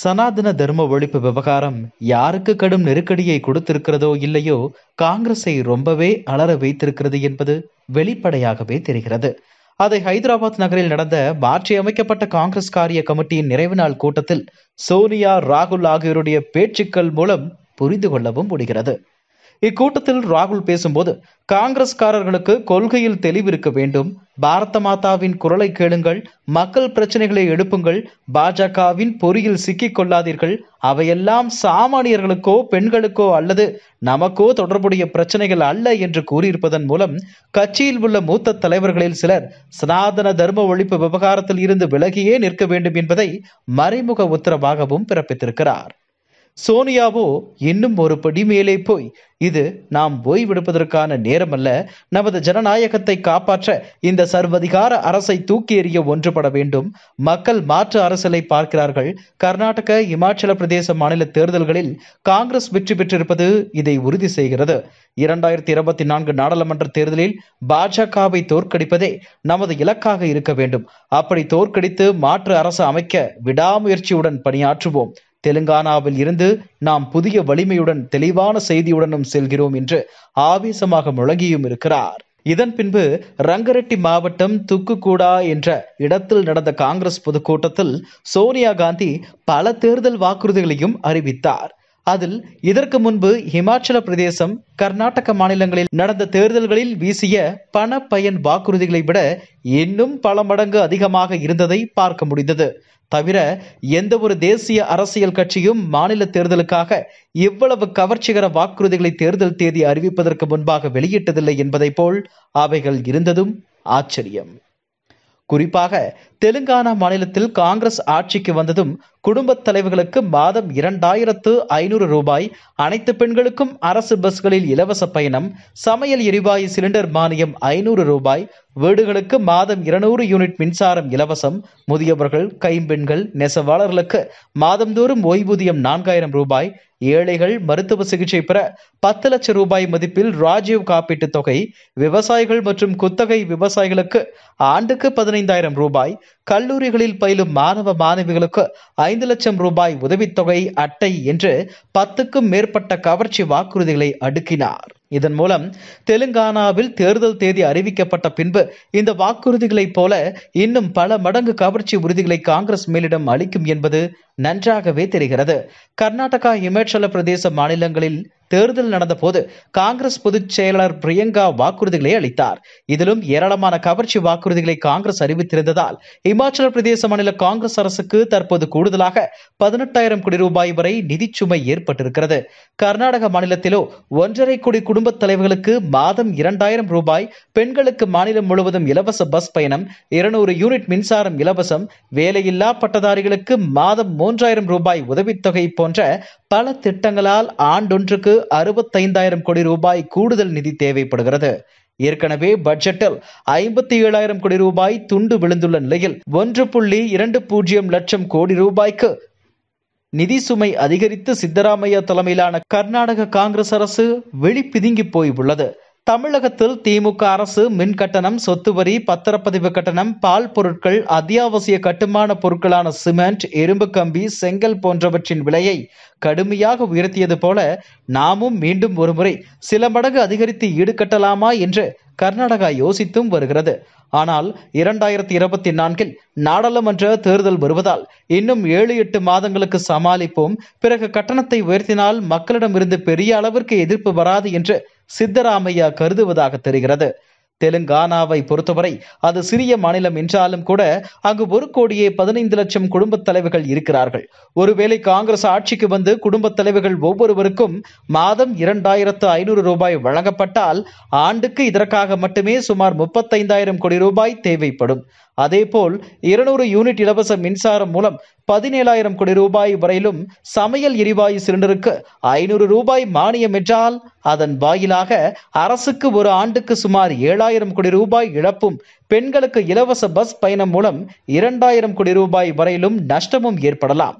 சனாதன தர்ம ஒழிப்பு விவகாரம் யாருக்கு கடும் நெருக்கடியை கொடுத்திருக்கிறதோ இல்லையோ காங்கிரஸை ரொம்பவே அலற வைத்திருக்கிறது என்பது வெளிப்படையாகவே தெரிகிறது அதை ஹைதராபாத் நகரில் நடந்த அமைக்கப்பட்ட காங்கிரஸ் காரிய கமிட்டியின் நிறைவு நாள் கூட்டத்தில் சோனியா ராகுல் ஆகியோருடைய பேச்சுக்கள் மூலம் புரிந்து கொள்ளவும் முடிகிறது இக்கூட்டத்தில் ராகுல் பேசும்போது காங்கிரஸ்காரர்களுக்கு கொள்கையில் தெளிவிருக்க வேண்டும் பாரத மாதாவின் குரலை கேளுங்கள் மக்கள் பிரச்சனைகளை எழுப்புங்கள் பாஜகவின் பொறியில் சிக்கிக் கொள்ளாதீர்கள் அவையெல்லாம் சாமானியர்களுக்கோ பெண்களுக்கோ அல்லது நமக்கோ தொடர்புடைய பிரச்சனைகள் அல்ல என்று கூறியிருப்பதன் மூலம் கட்சியில் உள்ள மூத்த தலைவர்களில் சிலர் சனாதன தர்ம ஒழிப்பு விவகாரத்தில் இருந்து விலகியே நிற்க வேண்டும் என்பதை மறைமுக உத்தரவாகவும் பிறப்பித்திருக்கிறார் சோனியாவோ இன்னும் ஒரு படி மேலே போய் இது நாம் ஓய்வெடுப்பதற்கான நேரமல்ல நமது ஜனநாயகத்தை காப்பாற்ற இந்த சர்வதிகார அரசை தூக்கி எறிய ஒன்றுபட வேண்டும் மக்கள் மாற்று அரசியலை பார்க்கிறார்கள் கர்நாடக இமாச்சல பிரதேச மாநில தேர்தல்களில் காங்கிரஸ் வெற்றி பெற்றிருப்பது இதை உறுதி செய்கிறது இரண்டாயிரத்தி இருபத்தி நான்கு நாடாளுமன்ற தேர்தலில் பாஜகவை தோற்கடிப்பதே நமது இலக்காக இருக்க வேண்டும் அப்படி தோற்கடித்து மாற்று அரசு அமைக்க விடாமுயற்சியுடன் பணியாற்றுவோம் தெலுங்கானாவில் இருந்து நாம் புதிய வலிமையுடன் தெளிவான செய்தியுடனும் செல்கிறோம் என்று ஆவேசமாக முழங்கியும் இருக்கிறார் இதன் பின்பு ரங்கரெட்டி மாவட்டம் துக்குகூடா என்ற இடத்தில் நடந்த காங்கிரஸ் பொதுக்கூட்டத்தில் சோனியா காந்தி பல தேர்தல் வாக்குறுதிகளையும் அறிவித்தார் அதில் இதற்கு முன்பு இமாச்சல பிரதேசம் கர்நாடக மாநிலங்களில் நடந்த தேர்தல்களில் வீசிய பண பயன் வாக்குறுதிகளை விட இன்னும் பல மடங்கு அதிகமாக இருந்ததை பார்க்க முடிந்தது தவிர எந்த ஒரு தேசிய அரசியல் கட்சியும் மாநில தேர்தலுக்காக இவ்வளவு கவர்ச்சிகர வாக்குறுதிகளை தேர்தல் தேதி அறிவிப்பதற்கு முன்பாக வெளியிட்டதில்லை என்பதை போல் அவைகள் இருந்ததும் ஆச்சரியம் குறிப்பாக தெலுங்கானா மாநிலத்தில் காங்கிரஸ் ஆட்சிக்கு வந்ததும் குடும்பத் தலைவர்களுக்கு மாதம் இரண்டாயிரத்து ஐநூறு ரூபாய் அனைத்து பெண்களுக்கும் அரசு பஸ்களில் இலவச பயணம் சமையல் எரிவாயு சிலிண்டர் மானியம் ஐநூறு ரூபாய் வீடுகளுக்கு மாதம் இருநூறு யூனிட் மின்சாரம் இலவசம் முதியவர்கள் கைம்பெண்கள் நெசவாளர்களுக்கு மாதந்தோறும் ஓய்வூதியம் நான்காயிரம் ரூபாய் ஏழைகள் மருத்துவ சிகிச்சை பெற பத்து லட்சம் ரூபாய் மதிப்பில் ராஜீவ் காப்பீட்டுத் தொகை விவசாயிகள் மற்றும் குத்தகை விவசாயிகளுக்கு ஆண்டுக்கு பதினைந்தாயிரம் ரூபாய் கல்லூரிகளில் பயிலும் மாணவ மாணவிகளுக்கு ஐந்து லட்சம் ரூபாய் உதவித்தொகை அட்டை என்று பத்துக்கும் மேற்பட்ட கவர்ச்சி வாக்குறுதிகளை அடுக்கினார் இதன் மூலம் தெலுங்கானாவில் தேர்தல் தேதி அறிவிக்கப்பட்ட பின்பு இந்த வாக்குறுதிகளைப் போல இன்னும் பல மடங்கு கவர்ச்சி உறுதிகளை காங்கிரஸ் மேலிடம் அளிக்கும் என்பது நன்றாகவே தெரிகிறது கர்நாடகா இமாச்சல பிரதேச மாநிலங்களில் தேர்தல் நடந்த போது காங்கிரஸ் பொதுச் செயலாளர் பிரியங்கா வாக்குறுதிகளை அளித்தார் இதிலும் ஏராளமான கவர்ச்சி வாக்குறுதிகளை காங்கிரஸ் அறிவித்திருந்ததால் இமாச்சல பிரதேச மாநில காங்கிரஸ் அரசுக்கு தற்போது கூடுதலாக பதினெட்டாயிரம் கோடி ரூபாய் வரை நிதிச்சுமை ஏற்பட்டிருக்கிறது கர்நாடக மாநிலத்திலோ ஒன்றரை கோடி குடும்பத் தலைவர்களுக்கு மாதம் இரண்டாயிரம் ரூபாய் பெண்களுக்கு மாநிலம் முழுவதும் இலவச பஸ் பயணம் இருநூறு யூனிட் மின்சாரம் இலவசம் வேலையில்லா பட்டதாரிகளுக்கு மாதம் மூன்றாயிரம் ரூபாய் உதவித்தொகை போன்ற பல திட்டங்களால் ஆண்டொன்றுக்கு அறுபத்தைந்தாயிரம் கோடி ரூபாய் கூடுதல் நிதி தேவைப்படுகிறது ஏற்கனவே பட்ஜெட்டில் ஐம்பத்தி ஏழாயிரம் கோடி ரூபாய் துண்டு விழுந்துள்ள நிலையில் ஒன்று புள்ளி இரண்டு பூஜ்ஜியம் லட்சம் கோடி ரூபாய்க்கு நிதி சுமை அதிகரித்து சித்தராமையா தலைமையிலான கர்நாடக காங்கிரஸ் அரசு வெளிப்பிதுங்கி போய் உள்ளது தமிழகத்தில் திமுக அரசு மின் கட்டணம் சொத்து வரி பத்திரப்பதிவு கட்டணம் பால் பொருட்கள் அத்தியாவசிய கட்டுமான பொருட்களான சிமெண்ட் எறும்பு கம்பி செங்கல் போன்றவற்றின் விலையை கடுமையாக உயர்த்தியது போல நாமும் மீண்டும் ஒருமுறை சில மடங்கு அதிகரித்து ஈடுகட்டலாமா என்று கர்நாடகா யோசித்தும் வருகிறது ஆனால் இரண்டாயிரத்தி இருபத்தி நான்கில் நாடாளுமன்ற தேர்தல் வருவதால் இன்னும் ஏழு எட்டு மாதங்களுக்கு சமாளிப்போம் பிறகு கட்டணத்தை உயர்த்தினால் மக்களிடமிருந்து பெரிய அளவிற்கு எதிர்ப்பு வராது என்று சித்தராமையா கருதுவதாக தெரிகிறது தெலுங்கானாவை பொறுத்தவரை அது சிறிய மாநிலம் என்றாலும் கூட அங்கு ஒரு கோடியே பதினைந்து லட்சம் குடும்பத் தலைவர்கள் இருக்கிறார்கள் ஒருவேளை காங்கிரஸ் ஆட்சிக்கு வந்து குடும்பத் தலைவர்கள் ஒவ்வொருவருக்கும் மாதம் இரண்டாயிரத்து ஐநூறு ரூபாய் வழங்கப்பட்டால் ஆண்டுக்கு இதற்காக மட்டுமே சுமார் முப்பத்தைந்தாயிரம் கோடி ரூபாய் தேவைப்படும் அதேபோல் இருநூறு யூனிட் இலவச மின்சாரம் மூலம் பதினேழாயிரம் கோடி ரூபாய் வரையிலும் சமையல் எரிவாயு சிலிண்டருக்கு ஐநூறு ரூபாய் மானியம் என்றால் அதன் வாயிலாக அரசுக்கு ஒரு ஆண்டுக்கு சுமார் ஏழாயிரம் கோடி ரூபாய் இழப்பும் பெண்களுக்கு இலவச பஸ் பயணம் மூலம் இரண்டாயிரம் கோடி ரூபாய் வரையிலும் நஷ்டமும் ஏற்படலாம்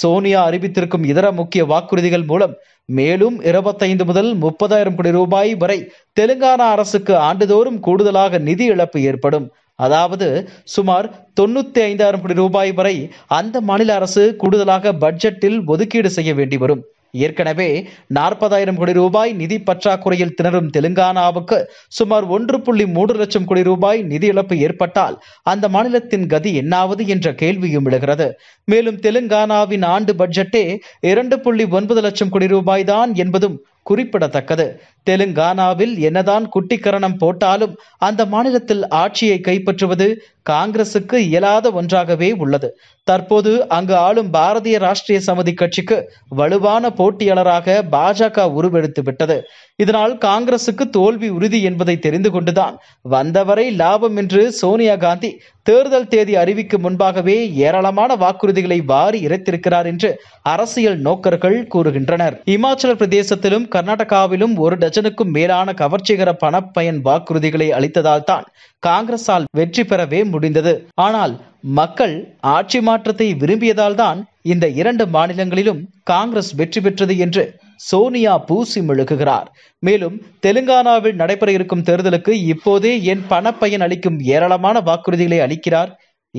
சோனியா அறிவித்திருக்கும் இதர முக்கிய வாக்குறுதிகள் மூலம் மேலும் இருபத்தைந்து முதல் முப்பதாயிரம் கோடி ரூபாய் வரை தெலுங்கானா அரசுக்கு ஆண்டுதோறும் கூடுதலாக நிதி இழப்பு ஏற்படும் அதாவது சுமார் தொண்ணூற்றி ஐந்தாயிரம் கோடி ரூபாய் வரை அந்த மாநில அரசு கூடுதலாக பட்ஜெட்டில் ஒதுக்கீடு செய்ய வேண்டி வரும் ஏற்கனவே நாற்பதாயிரம் கோடி ரூபாய் நிதி பற்றாக்குறையில் திணறும் தெலுங்கானாவுக்கு சுமார் ஒன்று புள்ளி மூன்று லட்சம் கோடி ரூபாய் நிதி இழப்பு ஏற்பட்டால் அந்த மாநிலத்தின் கதி என்னாவது என்ற கேள்வியும் எழுகிறது மேலும் தெலுங்கானாவின் ஆண்டு பட்ஜெட்டே இரண்டு புள்ளி ஒன்பது லட்சம் கோடி ரூபாய் தான் என்பதும் குறிப்பிடத்தக்கது தெலுங்கானாவில் என்னதான் குட்டிக்கரணம் போட்டாலும் அந்த மாநிலத்தில் ஆட்சியை கைப்பற்றுவது காங்கிரசுக்கு இயலாத ஒன்றாகவே உள்ளது தற்போது அங்கு ஆளும் பாரதிய ராஷ்டிரிய சமிதி கட்சிக்கு வலுவான போட்டியாளராக பாஜக உருவெடுத்து விட்டது இதனால் காங்கிரசுக்கு தோல்வி உறுதி என்பதை தெரிந்து கொண்டுதான் வந்தவரை லாபம் என்று சோனியா காந்தி தேர்தல் தேதி அறிவிக்கு முன்பாகவே ஏராளமான வாக்குறுதிகளை வாரி இறைத்திருக்கிறார் என்று அரசியல் நோக்கர்கள் கூறுகின்றனர் இமாச்சல பிரதேசத்திலும் கர்நாடகாவிலும் ஒரு டஜனுக்கும் மேலான கவர்ச்சிகர பணப்பயன் வாக்குறுதிகளை அளித்ததால் தான் காங்கிரசால் வெற்றி பெறவே முடிந்தது ஆனால் மக்கள் ஆட்சி மாற்றத்தை விரும்பியதால்தான் இந்த இரண்டு மாநிலங்களிலும் காங்கிரஸ் வெற்றி பெற்றது என்று சோனியா பூசி முழுகுகிறார் மேலும் தெலுங்கானாவில் நடைபெற இருக்கும் தேர்தலுக்கு இப்போதே என் பணப்பயன் அளிக்கும் ஏராளமான வாக்குறுதிகளை அளிக்கிறார்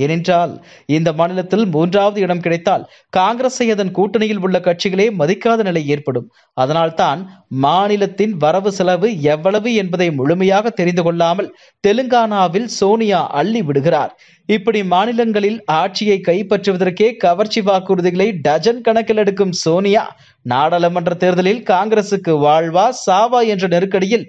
ஏனென்றால் இந்த மாநிலத்தில் மூன்றாவது இடம் கிடைத்தால் காங்கிரஸை அதன் கூட்டணியில் உள்ள கட்சிகளே மதிக்காத நிலை ஏற்படும் அதனால்தான் மாநிலத்தின் வரவு செலவு எவ்வளவு என்பதை முழுமையாக தெரிந்து கொள்ளாமல் தெலுங்கானாவில் சோனியா அள்ளி விடுகிறார் இப்படி மாநிலங்களில் ஆட்சியை கைப்பற்றுவதற்கே கவர்ச்சி வாக்குறுதிகளை டஜன் கணக்கில் எடுக்கும் சோனியா நாடாளுமன்ற தேர்தலில் காங்கிரசுக்கு வாழ்வா சாவா என்ற நெருக்கடியில்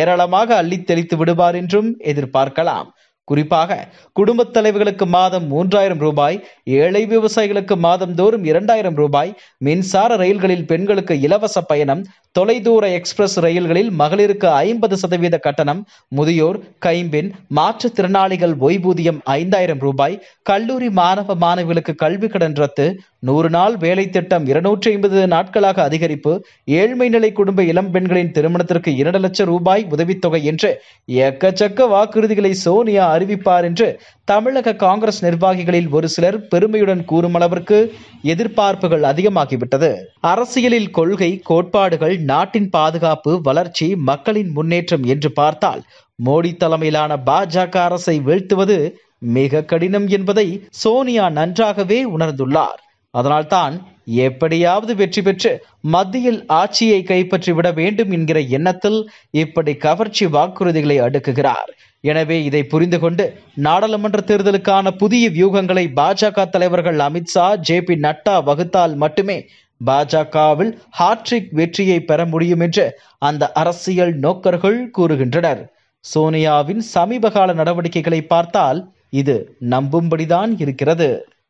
ஏராளமாக அள்ளி தெளித்து விடுவார் என்றும் எதிர்பார்க்கலாம் குறிப்பாக குடும்பத் தலைவர்களுக்கு மாதம் மூன்றாயிரம் ரூபாய் ஏழை விவசாயிகளுக்கு தோறும் இரண்டாயிரம் ரூபாய் மின்சார ரயில்களில் பெண்களுக்கு இலவச பயணம் தொலைதூர எக்ஸ்பிரஸ் ரயில்களில் மகளிருக்கு ஐம்பது சதவீத கட்டணம் முதியோர் கைம்பெண் மாற்றுத்திறனாளிகள் ஓய்வூதியம் ஐந்தாயிரம் ரூபாய் கல்லூரி மாணவ மாணவிகளுக்கு கல்வி கடன் ரத்து நூறு நாள் வேலை திட்டம் இருநூற்றி ஐம்பது நாட்களாக அதிகரிப்பு ஏழ்மை நிலை குடும்ப இளம் பெண்களின் திருமணத்திற்கு இரண்டு லட்சம் ரூபாய் உதவித்தொகை என்று எக்கச்சக்க வாக்குறுதிகளை சோனியா அறிவிப்பார் என்று தமிழக காங்கிரஸ் நிர்வாகிகளில் ஒரு சிலர் பெருமையுடன் கூறும் அளவிற்கு எதிர்பார்ப்புகள் அதிகமாகிவிட்டது அரசியலில் கொள்கை கோட்பாடுகள் நாட்டின் பாதுகாப்பு வளர்ச்சி மக்களின் முன்னேற்றம் என்று பார்த்தால் மோடி தலைமையிலான பாஜக அரசை வீழ்த்துவது மிக கடினம் என்பதை சோனியா நன்றாகவே உணர்ந்துள்ளார் அதனால்தான் எப்படியாவது வெற்றி பெற்று மத்தியில் ஆட்சியை கைப்பற்றிவிட வேண்டும் என்கிற எண்ணத்தில் இப்படி கவர்ச்சி வாக்குறுதிகளை அடுக்குகிறார் எனவே இதை புரிந்து கொண்டு நாடாளுமன்ற தேர்தலுக்கான புதிய வியூகங்களை பாஜக தலைவர்கள் அமித்ஷா ஜே பி நட்டா வகுத்தால் மட்டுமே பாஜகவில் ஹாட்ரிக் வெற்றியை பெற முடியும் என்று அந்த அரசியல் நோக்கர்கள் கூறுகின்றனர் சோனியாவின் சமீபகால நடவடிக்கைகளை பார்த்தால் இது நம்பும்படிதான் இருக்கிறது